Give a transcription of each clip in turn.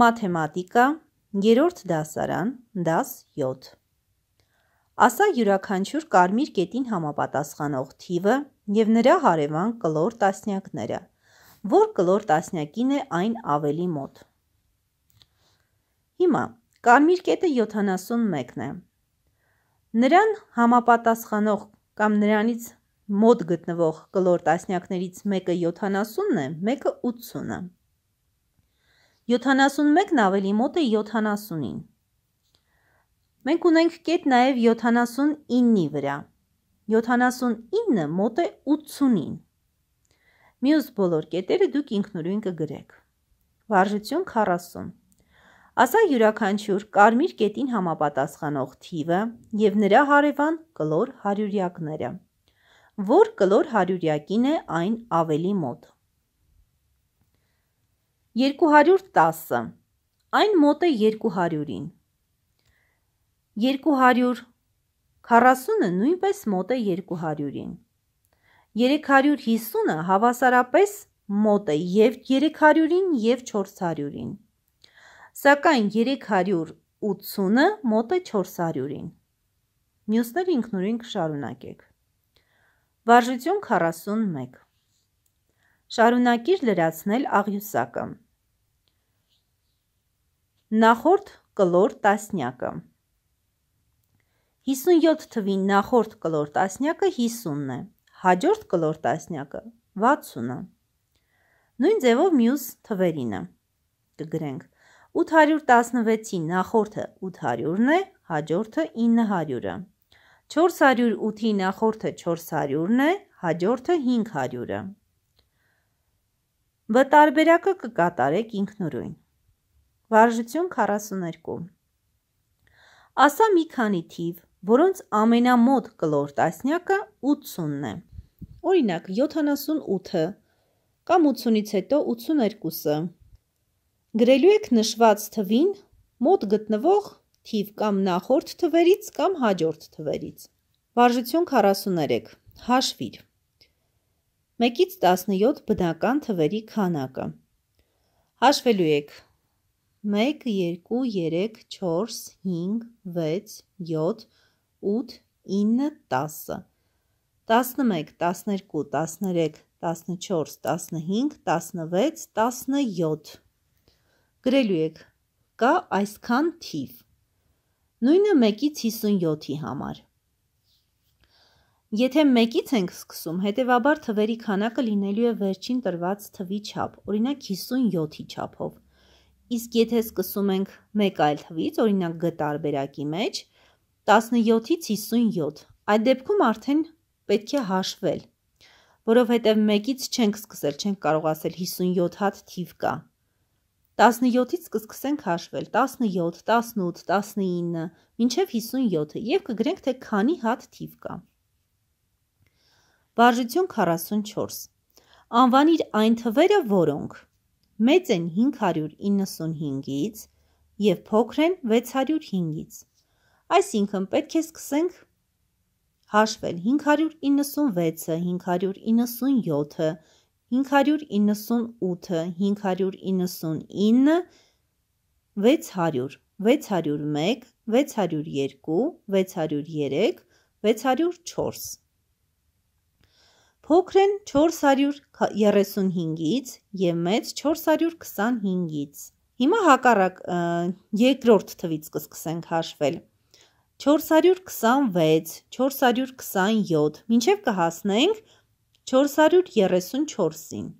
Մաթեմատիկա, երրորդ դասարան, դաս 7։ Ասա յուրաքանչյուր կարմիր կետին համապատասխանող թիվը և նրա հարևան կլոր տասնյակները, որ կլոր տասնյակին է այն ավելի մոտ։ Հիմա կարմիր կետը 71-ն է։ Նրան համապատասխանող կամ նրանից մոտ գտնվող կլոր տասնյակներից մեկը 70-ն է, մեկը 80-ը։ 71-ն ավելի մոտ է 70-ին։ Մենք ունենք կետ նաև 79-ի վրա։ 79-ը մոտ է 80-ին։ Մյուս բոլոր կետերը դուք ինքնուրույն կգրեք։ Վարժություն 40։ Ասա յուրաքանչյուր կարմիր կետին համապատասխանող թիվը եւ նրա հարևան կլոր հարյուրյակները։ Որ կլոր հարյուրյակին է այն ավելի մոտ։ 210-ը, այն մոտ է 200-ին։ 240-ը նույնպես մոտ է 200-ին։ 350-ը հավասարապես մոտ է և 300-ին և 400-ին։ Սակայն 380-ը մոտ է 400-ին։ Մյուսներ ինքնուրին կշարունակեք։ Վարժություն 41 Շարունակիր լրացնել աղյուսակը նախորդ կլոր տասնյակը։ 57 թվի նախորդ կլոր տասնյակը 50-ն է, հաջորդ կլոր տասնյակը 60-ը։ Նույն ձևով մյուս թվերինը կգրենք 816-ի նախորդը 800-ն է, հաջորդը 900-ը։ 408-ի նախորդը 400-ն է, հաջորդը 500-ը։ Վտարբերակը կկատարեք ինքնուրույն։ Վարժություն 42 Ասա մի քանի թիվ, որոնց ամենամոտ կլոր տասնյակը 80-ն է։ Օրինակ 78-ը կամ 80-ից հետո 82-ը։ Գրելու եք նշված թվին մոտ գտնվող թիվ կամ նախորդ թվերից կամ հաջորդ թվերից։ Վարժություն 43։ Հաշվիր։ 1-ից 17 բնական թվերի քանակը։ Հաշվելու եք 1, 2, 3, 4, 5, 6, 7, 8, 9, 10, 11, 12, 13, 14, 15, 16, 17 գրելու եք կա այսքան թիվ նույնը 1-ից 57-ի համար Եթե 1-ից ենք սկսում, հետևաբար թվերի քանակը լինելու է վերջին տրված թվի չափ, օրինակ 57-ի չափով։ Իսկ եթե սկսում ենք մեկ այլ թվից, օրինակ Գ տարբերակի մեջ 17-ից 57, այդ դեպքում արդեն պետք է հաշվել, որովհետև 1-ից չենք սկսել, չենք կարող ասել 57 հատ թիվ կա։ 17-ից կսկսենք հաշվել 17, 18, 19, մինչև 57-ը և կգրենք, թե քանի հատ թիվ կա։ Վարժություն 44 Անվանիր այն թվերը, որոնք 1 մեծ են 595-ից և փոքրեն 605-ից։ Այսինքն պետք է սկսենք հաշվել 596-ը, 597-ը, 598-ը, 599-ը, 600, 601, 602, 603, 604 Փոքրեն 435-ից եւ մեծ 425-ից։ Հիմա հակառակ երկրորդ թվից կսկսենք հաշվել։ 426, 427, մինչև կհասնենք 434-ին։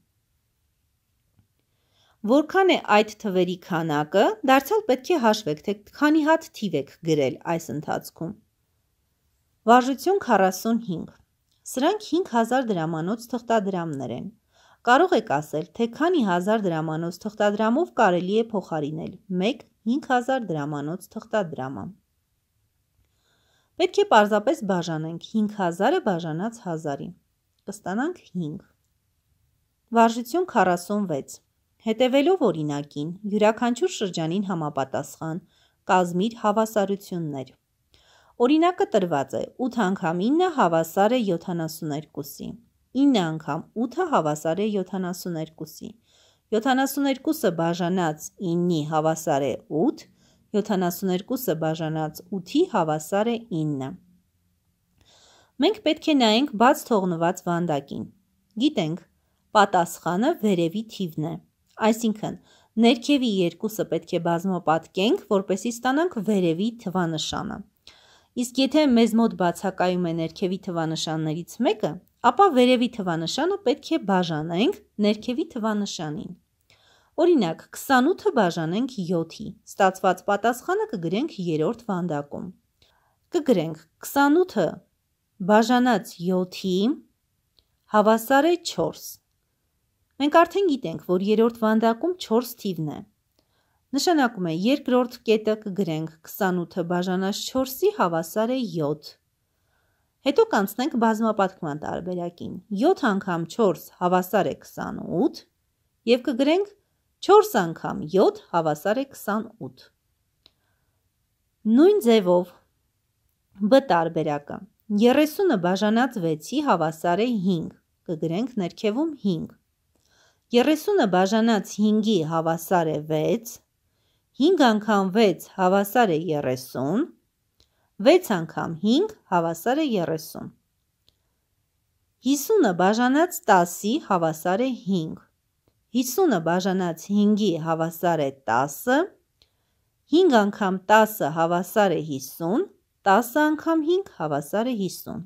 Որքան է այդ թվերի քանակը, դարձյալ պետք է հաշվեք, թե քանի հատ թիվ եք գրել այս ընթացքում։ Վարժություն 45 Սրանք 5000 դրամանոց թղթադրամներ են։ Կարող եք ասել, թե քանի հազար դրամանոց թղթադրամով կարելի է փոխարինել 1 5000 դրամանոց թղթադրամը։ Պետք է պարզապես բաժանենք 5000-ը բաժանած 1000-ի։ Կստանանք 5։ Վարժություն 46 Հետևելով օրինակին, յուրաքանչյուր շրջանին համապատասխան կազմիր հավասարություններ։ Օրինակը տրված է 8 անգամ 9 հավասար է 72-ի։ 9 անգամ 8-ը հավասար է 72-ի։ 72-ը բաժանած 9-ի հավասար է 8, 72-ը բաժանած 8-ի հավասար է 9։ Մենք պետք է նայենք բաց թողնված վանդակին։ Գիտենք, պատասխանը վերևի թիվն է։ Այսինքն, ներքևի երկուսը պետք է բազմապատկենք, որպեսի ստանանք վերևի թվանշանը։ Իսկ եթե մեզ մոտ բացակայում է ներքևի թվանշաններից մեկը, ապա վերևի թվանշանը պետք է բաժանենք ներքևի թվանշանին։ Օրինակ, 28-ը բաժանենք 7-ի, ստացված պատասխանը կգրենք երրորդ վանդակում։ Կգրենք 28-ը բաժանած 7-ի հավասար է 4։ Մենք արդեն գիտենք, որ երրորդ վանդակում 4 թիվն է։ Նշանակում է երկրորդ կետը կգրենք 28-ը բաժանած 4-ի հավասար է 7։ Հետո կանցնենք բազմապատկման տարբերակին։ 7 անգամ 4 հավասար է 28 և կգրենք 4 անգամ 7 հավասար է 28։ Նույն ձևով բ տարբերակը 30-ը բաժանած 6-ի հավասար է 5, կգրենք ներքևում 5։ 30-ը բաժանած 5-ի հավասար է 6, 5 անգամ 6 հավասար է 30, 6 անգամ 5 հավասար է 30։ 50-ը բաժանած 10-ի հավասար է 5։ 50-ը բաժանած 5-ի հավասար է 10, 5 անգամ 10-ը հավասար է 50, 10 անգամ 5 հավասար է 50։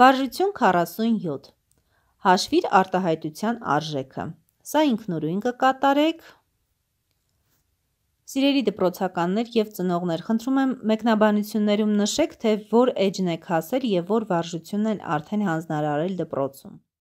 Վարժություն 47։ Հաշվիր արտահայտության արժեքը։ Սա ինքնուրույն կկատարեք Սիրելի դպրոցականներ եւ ծնողներ, խնդրում եմ մեկնաբանություններում նշեք, թե որ էջն եք հասել եւ որ վարժությունն են արդեն հանձնարարել դպրոցում։